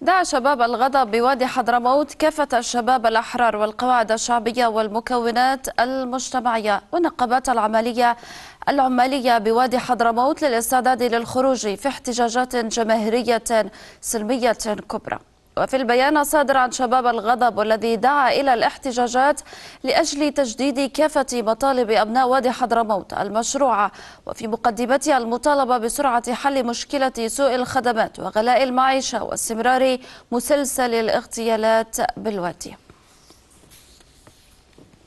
دعا شباب الغضب بوادي حضرموت كافة الشباب الأحرار والقواعد الشعبية والمكونات المجتمعية والنقابات العملية العمالية بوادي حضرموت للاستعداد للخروج في احتجاجات جماهيرية سلمية كبرى وفي البيان الصادر عن شباب الغضب والذي دعا إلى الاحتجاجات لأجل تجديد كافة مطالب أبناء وادي حضرموت المشروعة وفي مقدمتها المطالبة بسرعة حل مشكلة سوء الخدمات وغلاء المعيشة واستمرار مسلسل الاغتيالات بالوادي